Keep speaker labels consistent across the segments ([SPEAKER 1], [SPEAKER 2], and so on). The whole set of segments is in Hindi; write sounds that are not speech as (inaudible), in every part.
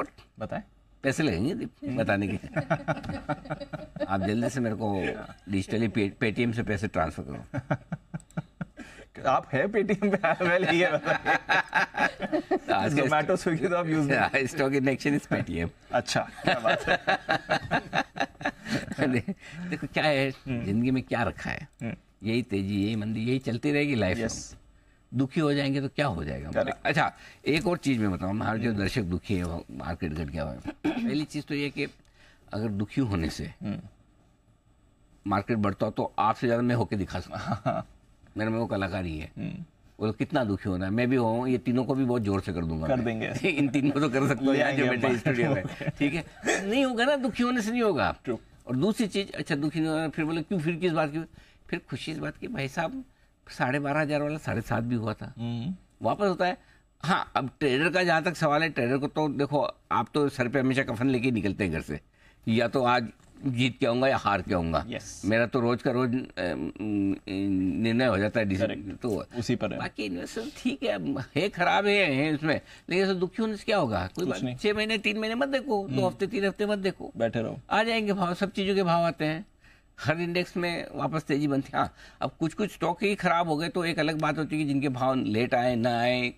[SPEAKER 1] पट बताएं पैसे लगेंगे (laughs) बताने के आप जल्दी से मेरे को डिजिटली पेटीएम से पैसे ट्रांसफर करो (laughs) आप है पेटीएम पे अवेल ही है पहले ये जोमेटो स्विगी तो आप use stock induction is Paytm अच्छा क्या बात है देखो क्या है हम्म। जिंदगी में क्या रखा है हम्म। यही तेजी यही मंदी यही चलती रहेगी लाइफ दुखी हो जाएंगे तो क्या हो जाएगा अच्छा एक और चीज़ मैं बताऊँ हमारे जो दर्शक दुखी है मार्केट घट गया पहली चीज़ तो ये कि अगर दुखी होने से हम्म। मार्केट बढ़ता हो तो आपसे ज़्यादा मैं होके दिखा सकता हाँ, हाँ। मेरे में वो कलाकार ही है हम्म। वो कितना दुखी होना है मैं भी हूँ ये तीनों को भी बहुत जोर से कर दूंगा कर देंगे (laughs) इन तीनों को तो कर सकते हैं जो बैठे स्टूडियो में ठीक है नहीं होगा ना दुखी होने से नहीं होगा और दूसरी चीज़ अच्छा दुखी नहीं होगा फिर बोले क्यों फिर किस बात की फिर खुशी इस बात की भाई साहब साढ़े बारह हजार वाला साढ़े सात भी हुआ था हम्म। वापस होता है हाँ अब ट्रेडर का जहाँ तक सवाल है ट्रेडर को तो देखो आप तो सर पे हमेशा कफन लेके निकलते हैं घर से या तो आज जीत के आऊंगा या हार के आऊंगा yes. मेरा तो रोज का रोज निर्णय हो जाता है तो उसी पर है। बाकी इन्वेस्टर ठीक है है खराब है, है इसमें लेकिन तो दुखी होने से क्या होगा कोई बात छह महीने तीन महीने मत देखो दो हम्म। हफ्ते तीन हफ्ते मत देखो बैठे रहो आ जाएंगे भाव सब चीज़ों के भाव आते हैं हर इंडेक्स में वापस तेजी बनती हाँ अब कुछ कुछ स्टॉक ही खराब हो गए तो एक अलग बात होती है कि जिनके भाव लेट आए ना आए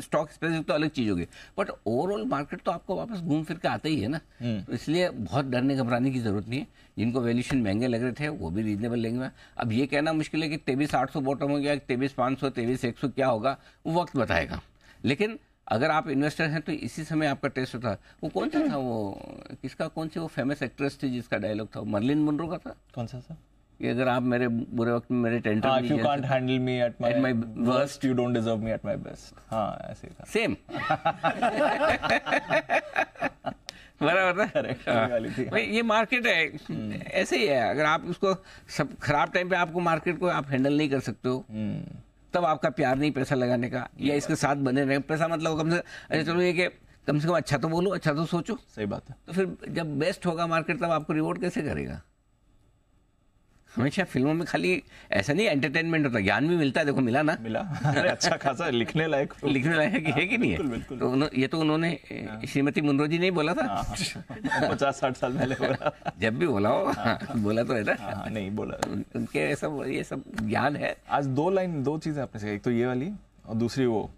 [SPEAKER 1] स्टॉक स्पेसिफिक तो अलग चीज होगी बट ओवरऑल मार्केट तो आपको वापस घूम फिर के आता ही है ना हम्म। तो इसलिए बहुत डरने घबराने की जरूरत नहीं है जिनको वैल्यूशन महंगे लग रहे थे वो भी रीजनेबल लेंगे अब ये कहना मुश्किल है कि तेईस आठ सौ बॉटम हो गया तेईस पाँच सौ तेईस एक सौ क्या होगा वो वक्त बताएगा लेकिन अगर आप इन्वेस्टर हैं तो इसी समय आपका टेस्ट होता वो कौन सा था वो किसका कौन सी वो फेमस एक्ट्रेस थी जिसका डायलॉग था मरलिन मुंड्रो का था कौन सा था कि अगर आप मेरे बुरे वक्त में मेरे टेंटर हाँ, you can't handle me at my my worst you don't deserve me at my best हाँ ऐसे था सेम बराबर ना करेक्ट हाँ। भाई ये मार्केट है हम्म। ऐसे ही है अगर आप उसको सब खराब टाइम पे आपको मार्केट को आप हैंडल नहीं कर सकते हो हम्म। तब आपका प्यार नहीं पैसा लगाने का या इसके साथ बने रहे पैसा मतलब कम से अरे चलो ये कि कम से कम अच्छा तो बोलो अच्छा तो सोचो सही बात है तो फिर जब बेस्ट होगा मार्केट तब आपको रिवॉर्ड कैसे करेगा हमेशा फिल्मों में खाली ऐसा नहीं एंटरटेनमेंट होता ज्ञान भी मिलता है देखो मिला ना मिला अच्छा खासा लिखने लायक (laughs) लिखने लायक है कि नहीं है बिल्कुल, तो उन्हों, ये तो उन्होंने हाँ। श्रीमती मुनरो जी नहीं बोला था हाँ, हाँ। पचास साठ साल पहले बोला (laughs) जब भी बोला हो बोला तो है ना नहीं बोला उनके सब ये सब ज्ञान है आज दो लाइन दो चीजें आपने सीखी एक तो ये वाली और दूसरी वो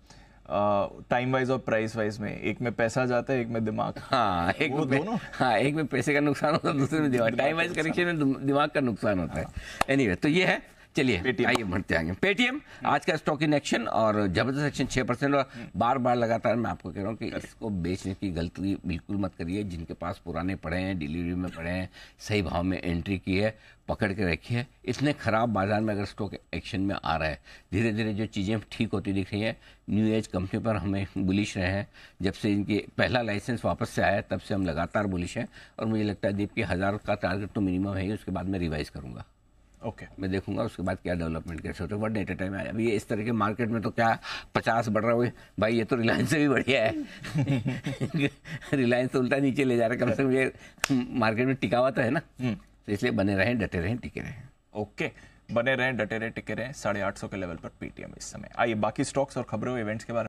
[SPEAKER 1] टाइम वाइज और प्राइस वाइज में एक में पैसा जाता है एक में दिमाग हाँ एक वो में दोनों हाँ एक में पैसे का नुकसान होता है दूसरे में दिमाग टाइम वाइज करेक्शन में दिमाग का नुकसान होता है एनीवे तो ये है चलिए आइए बढ़ते आएंगे पेटीएम आज का स्टॉक इन एक्शन और जबरदस्त एक्शन छः परसेंट और बार बार लगातार मैं आपको कह रहा हूँ कि इसको बेचने की गलती बिल्कुल मत करिए जिनके पास पुराने पड़े हैं डिलीवरी में पड़े हैं सही भाव में एंट्री की है पकड़ के रखी है इतने ख़राब बाजार में अगर स्टॉक एक्शन में आ रहा है धीरे धीरे जो चीज़ें ठीक होती दिख रही हैं न्यू एज कंपनी पर हमें बुलिश रहे हैं जब से इनके पहला लाइसेंस वापस से आया तब से हम लगातार बुलिश हैं और मुझे लगता है दीप कि हज़ार का टारगेट तो मिनिमम है ही उसके बाद मैं रिवाइज़ करूँगा ओके okay. मैं देखूंगा उसके बाद क्या डेवलपमेंट कैसे होते हैं बट एट ए टाइम आया अभी इस तरह के मार्केट में तो क्या पचास बढ़ रहा है भाई ये तो रिलायंस से भी बढ़िया है रिलायंस (laughs) तो उल्टा नीचे ले जा रहा है कम से कम ये मार्केट में टिका हुआ तो है ना हम्म। तो इसलिए बने रहें डटे रहें टिके रहें ओके okay. बने रहें डटे रहें टिके रहें साढ़े आठ सौ के लेवल पर पीटीएम इस समय आइए बाकी स्टॉक्स और खबरों इवेंट्स के बारे में